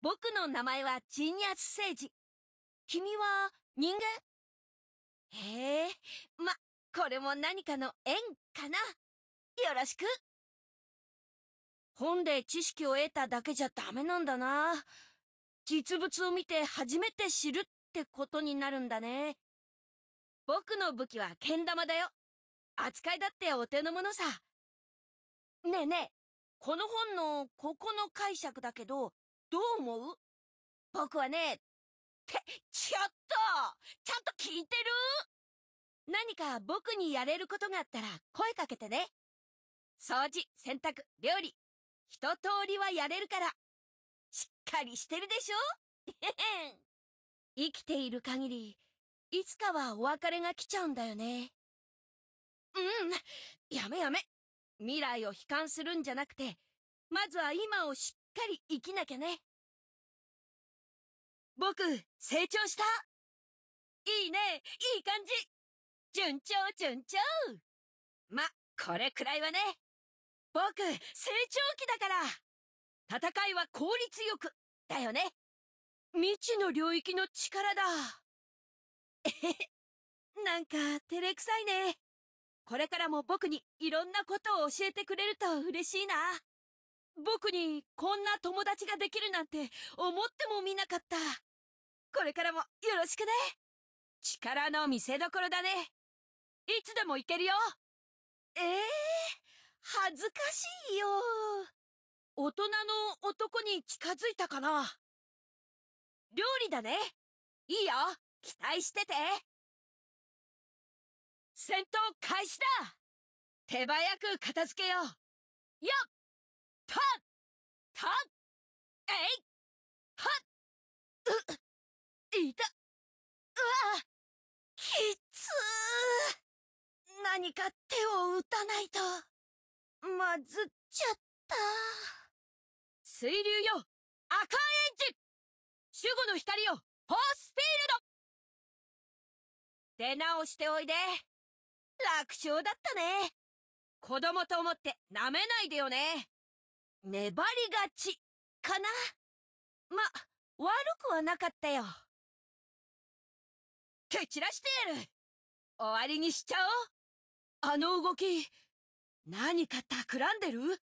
僕の名前はジーニアスセージ。君は人間へえ、ま、これも何かの縁かな。よろしく。本で知識を得ただけじゃダメなんだな。実物を見て初めて知るってことになるんだね。僕の武器は剣玉だよ。扱いだってお手の物さ。ねえねえ、この本のここの解釈だけど、どう思う僕はね、て、ちょっとちゃんと聞いてる何か僕にやれることがあったら声かけてね。掃除、洗濯、料理。一通りはやれるから。しっかりしてるでしょ 生きている限り、いつかはお別れが来ちゃうんだよね。うん、やめやめ。未来を悲観するんじゃなくて、まずは今をしっかり生きなきゃね。僕、成長したいいねいい感じ順調順調ま、これくらいはね。僕、成長期だから戦いは効率よく、だよね未知の領域の力だ。えなんか、照れくさいね。これからも僕にいろんなことを教えてくれると嬉しいな。僕にこんな友達ができるなんて思ってもみなかった。これからもよろしくね。力の見せ所だね。いつでも行けるよ。ええー、恥ずかしいよ。大人の男に近づいたかな料理だね。いいよ。期待してて。戦闘開始だ手早く片付けよう。よった、っえいはっう、いたうわきつー何か手を打たないと、まずっちゃった。水流よ赤エンジ守護の光よホースフィールド出直しておいで楽勝だったね子供と思って舐めないでよね粘りがち、かな。ま、悪くはなかったよ。蹴散らしてやる終わりにしちゃおうあの動き、何か企んでる